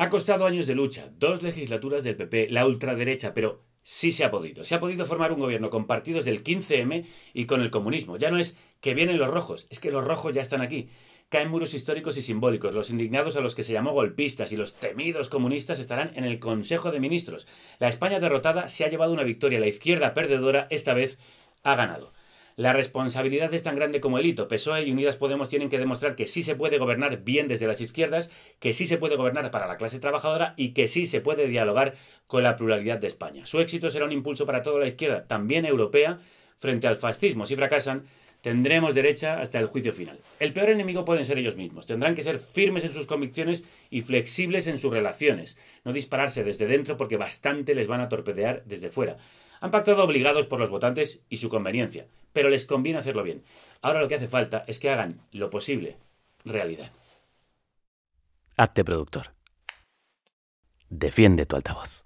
Ha costado años de lucha, dos legislaturas del PP, la ultraderecha, pero sí se ha podido. Se ha podido formar un gobierno con partidos del 15M y con el comunismo. Ya no es que vienen los rojos, es que los rojos ya están aquí. Caen muros históricos y simbólicos. Los indignados a los que se llamó golpistas y los temidos comunistas estarán en el Consejo de Ministros. La España derrotada se ha llevado una victoria. La izquierda perdedora esta vez ha ganado. La responsabilidad es tan grande como el hito. PSOE y Unidas Podemos tienen que demostrar que sí se puede gobernar bien desde las izquierdas, que sí se puede gobernar para la clase trabajadora y que sí se puede dialogar con la pluralidad de España. Su éxito será un impulso para toda la izquierda, también europea, frente al fascismo. Si fracasan, tendremos derecha hasta el juicio final. El peor enemigo pueden ser ellos mismos. Tendrán que ser firmes en sus convicciones y flexibles en sus relaciones. No dispararse desde dentro porque bastante les van a torpedear desde fuera. Han pactado obligados por los votantes y su conveniencia pero les conviene hacerlo bien. Ahora lo que hace falta es que hagan lo posible realidad. Hazte productor. Defiende tu altavoz.